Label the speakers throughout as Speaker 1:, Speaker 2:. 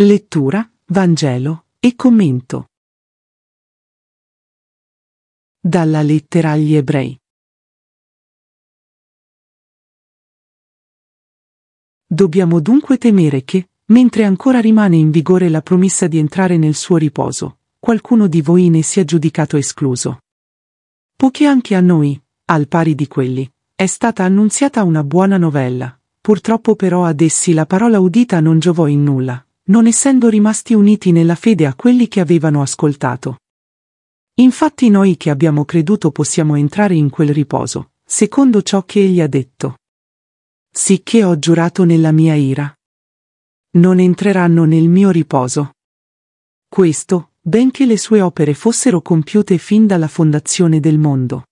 Speaker 1: Lettura, Vangelo e commento. Dalla lettera agli ebrei. Dobbiamo dunque temere che, mentre ancora rimane in vigore la promessa di entrare nel suo riposo, qualcuno di voi ne sia giudicato escluso. Poiché anche a noi, al pari di quelli, è stata annunziata una buona novella, purtroppo però ad essi la parola udita non giovò in nulla, non essendo rimasti uniti nella fede a quelli che avevano ascoltato. Infatti noi che abbiamo creduto possiamo entrare in quel riposo, secondo ciò che egli ha detto. Sicché ho giurato nella mia ira. Non entreranno nel mio riposo. Questo, benché le sue opere fossero compiute fin dalla fondazione del mondo.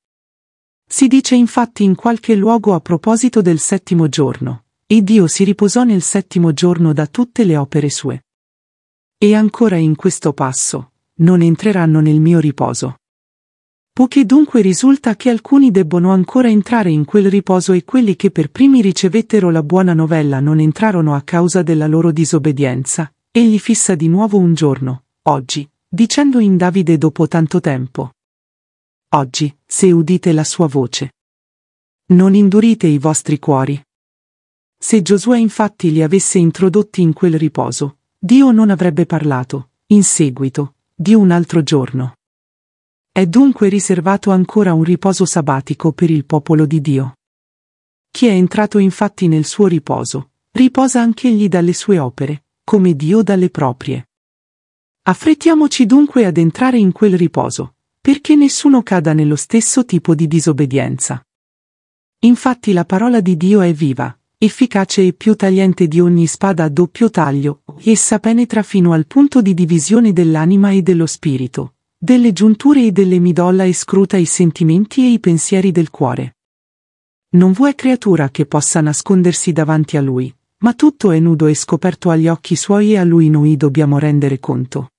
Speaker 1: Si dice infatti in qualche luogo a proposito del settimo giorno, e Dio si riposò nel settimo giorno da tutte le opere sue. E ancora in questo passo, non entreranno nel mio riposo. Poiché dunque risulta che alcuni debbono ancora entrare in quel riposo e quelli che per primi ricevettero la buona novella non entrarono a causa della loro disobbedienza, egli fissa di nuovo un giorno, oggi, dicendo in Davide dopo tanto tempo. Oggi, se udite la sua voce. Non indurite i vostri cuori. Se Giosuè infatti li avesse introdotti in quel riposo, Dio non avrebbe parlato, in seguito, di un altro giorno. È dunque riservato ancora un riposo sabbatico per il popolo di Dio. Chi è entrato infatti nel suo riposo, riposa anch'egli dalle sue opere, come Dio dalle proprie. Affrettiamoci dunque ad entrare in quel riposo, perché nessuno cada nello stesso tipo di disobbedienza. Infatti la parola di Dio è viva, efficace e più tagliente di ogni spada a doppio taglio, essa penetra fino al punto di divisione dell'anima e dello spirito, delle giunture e delle midolla e scruta i sentimenti e i pensieri del cuore. Non vuoi creatura che possa nascondersi davanti a lui, ma tutto è nudo e scoperto agli occhi suoi e a lui noi dobbiamo rendere conto.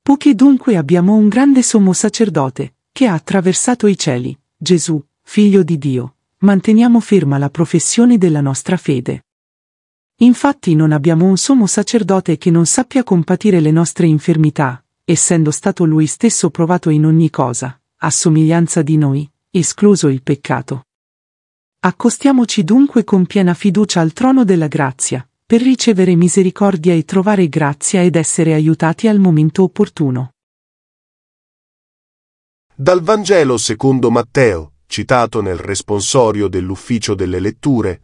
Speaker 1: Poiché dunque abbiamo un grande sommo sacerdote, che ha attraversato i cieli, Gesù, figlio di Dio manteniamo ferma la professione della nostra fede. Infatti non abbiamo un sommo sacerdote che non sappia compatire le nostre infermità, essendo stato lui stesso provato in ogni cosa, a somiglianza di noi, escluso il peccato. Accostiamoci dunque con piena fiducia al trono della grazia, per ricevere misericordia e trovare grazia ed essere aiutati al momento opportuno.
Speaker 2: Dal Vangelo secondo Matteo citato nel responsorio dell'ufficio delle letture.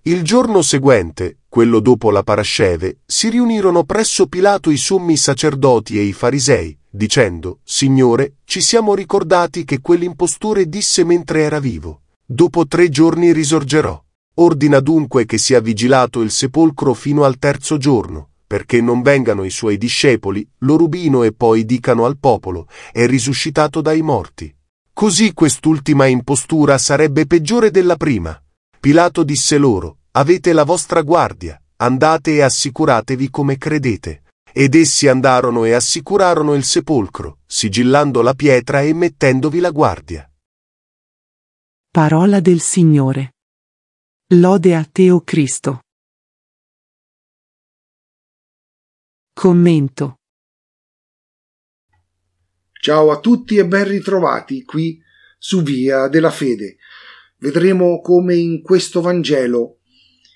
Speaker 2: Il giorno seguente, quello dopo la parasceve, si riunirono presso Pilato i sommi sacerdoti e i farisei, dicendo, Signore, ci siamo ricordati che quell'impostore disse mentre era vivo, dopo tre giorni risorgerò. Ordina dunque che sia vigilato il sepolcro fino al terzo giorno, perché non vengano i suoi discepoli, lo rubino e poi dicano al popolo, è risuscitato dai morti. Così quest'ultima impostura sarebbe peggiore della prima. Pilato disse loro, avete la vostra guardia, andate e assicuratevi come credete. Ed essi andarono e assicurarono il sepolcro, sigillando la pietra e mettendovi la guardia.
Speaker 1: Parola del Signore. Lode a Teo Cristo. Commento.
Speaker 2: Ciao a tutti e ben ritrovati qui su Via della Fede. Vedremo come in questo Vangelo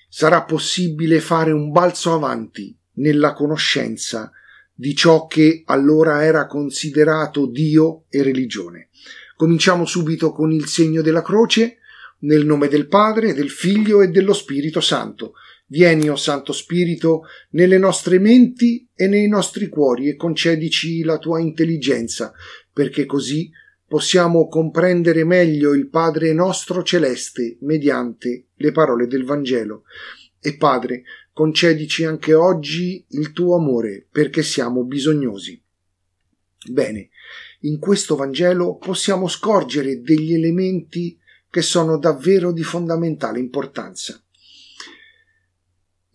Speaker 2: sarà possibile fare un balzo avanti nella conoscenza di ciò che allora era considerato Dio e religione. Cominciamo subito con il segno della croce, nel nome del Padre, del Figlio e dello Spirito Santo. Vieni, o oh Santo Spirito, nelle nostre menti e nei nostri cuori e concedici la tua intelligenza, perché così possiamo comprendere meglio il Padre nostro celeste mediante le parole del Vangelo. E Padre, concedici anche oggi il tuo amore, perché siamo bisognosi. Bene, in questo Vangelo possiamo scorgere degli elementi che sono davvero di fondamentale importanza.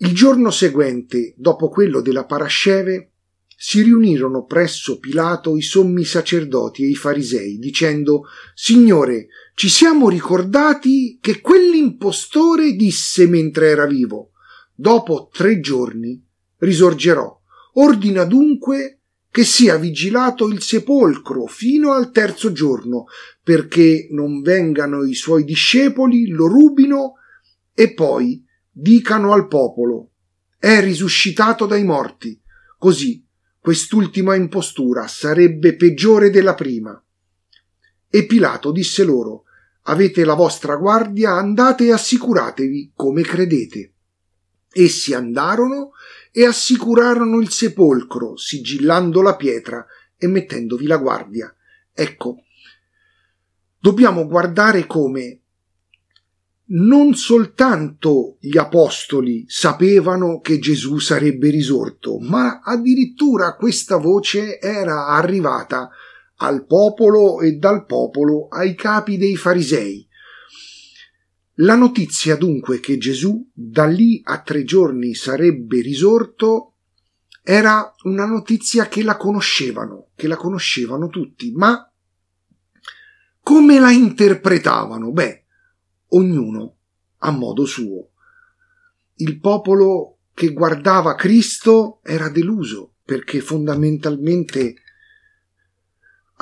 Speaker 2: Il giorno seguente, dopo quello della parasceve, si riunirono presso Pilato i sommi sacerdoti e i farisei, dicendo Signore, ci siamo ricordati che quell'impostore disse mentre era vivo Dopo tre giorni risorgerò. Ordina dunque che sia vigilato il sepolcro fino al terzo giorno, perché non vengano i suoi discepoli, lo rubino e poi dicano al popolo è risuscitato dai morti. Così quest'ultima impostura sarebbe peggiore della prima. E Pilato disse loro Avete la vostra guardia, andate e assicuratevi come credete. Essi andarono e assicurarono il sepolcro, sigillando la pietra e mettendovi la guardia. Ecco, dobbiamo guardare come non soltanto gli apostoli sapevano che Gesù sarebbe risorto, ma addirittura questa voce era arrivata al popolo e dal popolo ai capi dei farisei. La notizia dunque che Gesù da lì a tre giorni sarebbe risorto era una notizia che la conoscevano, che la conoscevano tutti, ma come la interpretavano? Beh, ognuno a modo suo. Il popolo che guardava Cristo era deluso perché fondamentalmente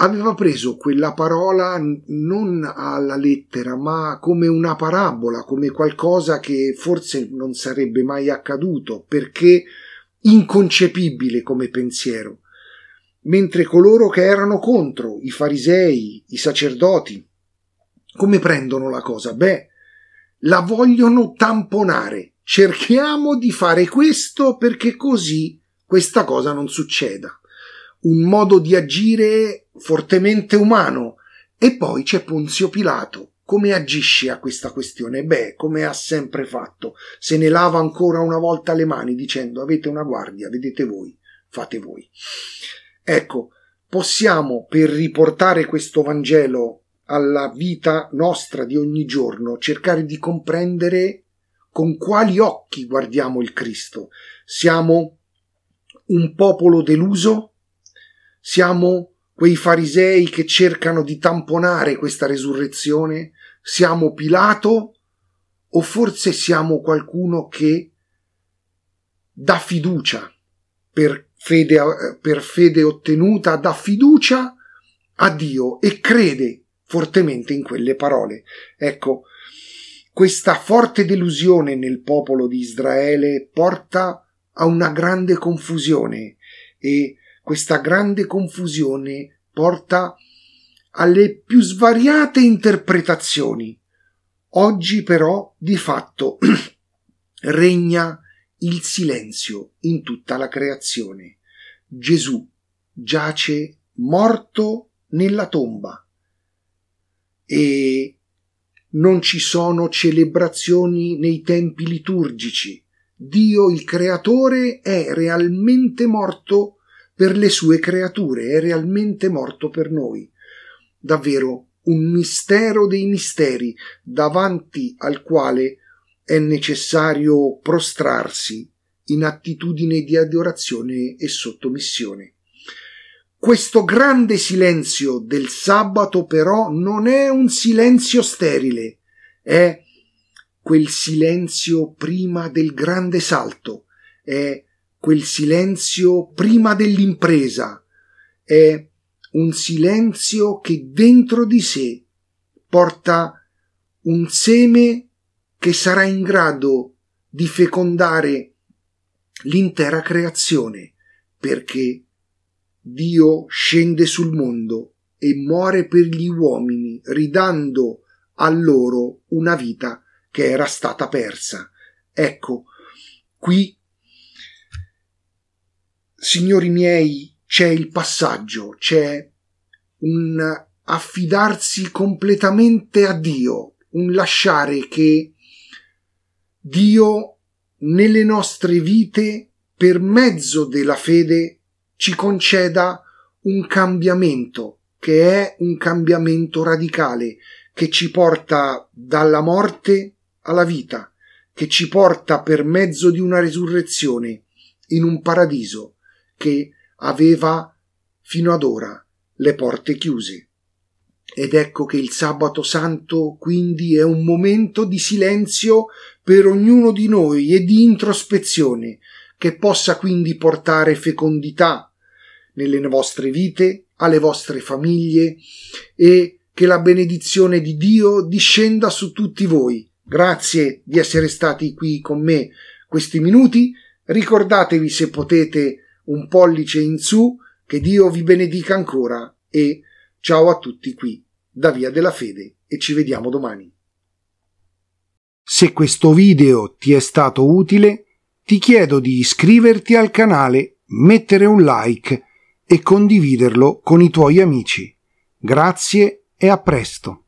Speaker 2: aveva preso quella parola non alla lettera, ma come una parabola, come qualcosa che forse non sarebbe mai accaduto, perché inconcepibile come pensiero, mentre coloro che erano contro, i farisei, i sacerdoti, come prendono la cosa? Beh, la vogliono tamponare. Cerchiamo di fare questo perché così questa cosa non succeda. Un modo di agire fortemente umano. E poi c'è Ponzio Pilato. Come agisce a questa questione? Beh, come ha sempre fatto, se ne lava ancora una volta le mani dicendo avete una guardia, vedete voi, fate voi. Ecco, possiamo per riportare questo Vangelo alla vita nostra di ogni giorno, cercare di comprendere con quali occhi guardiamo il Cristo. Siamo un popolo deluso? Siamo quei farisei che cercano di tamponare questa resurrezione? Siamo Pilato? O forse siamo qualcuno che dà fiducia per fede, per fede ottenuta, dà fiducia a Dio e crede fortemente in quelle parole. Ecco, questa forte delusione nel popolo di Israele porta a una grande confusione e questa grande confusione porta alle più svariate interpretazioni. Oggi però di fatto regna il silenzio in tutta la creazione. Gesù giace morto nella tomba e non ci sono celebrazioni nei tempi liturgici. Dio il creatore è realmente morto per le sue creature, è realmente morto per noi. Davvero un mistero dei misteri davanti al quale è necessario prostrarsi in attitudine di adorazione e sottomissione. Questo grande silenzio del sabato però non è un silenzio sterile, è quel silenzio prima del grande salto, è quel silenzio prima dell'impresa, è un silenzio che dentro di sé porta un seme che sarà in grado di fecondare l'intera creazione, perché Dio scende sul mondo e muore per gli uomini, ridando a loro una vita che era stata persa. Ecco, qui, signori miei, c'è il passaggio, c'è un affidarsi completamente a Dio, un lasciare che Dio nelle nostre vite, per mezzo della fede, ci conceda un cambiamento che è un cambiamento radicale che ci porta dalla morte alla vita, che ci porta per mezzo di una risurrezione in un paradiso che aveva fino ad ora le porte chiuse. Ed ecco che il sabato santo quindi è un momento di silenzio per ognuno di noi e di introspezione, che possa quindi portare fecondità nelle vostre vite, alle vostre famiglie e che la benedizione di Dio discenda su tutti voi. Grazie di essere stati qui con me questi minuti. Ricordatevi se potete un pollice in su, che Dio vi benedica ancora e ciao a tutti qui da Via della Fede e ci vediamo domani. Se questo video ti è stato utile, ti chiedo di iscriverti al canale, mettere un like e condividerlo con i
Speaker 1: tuoi amici. Grazie e a presto!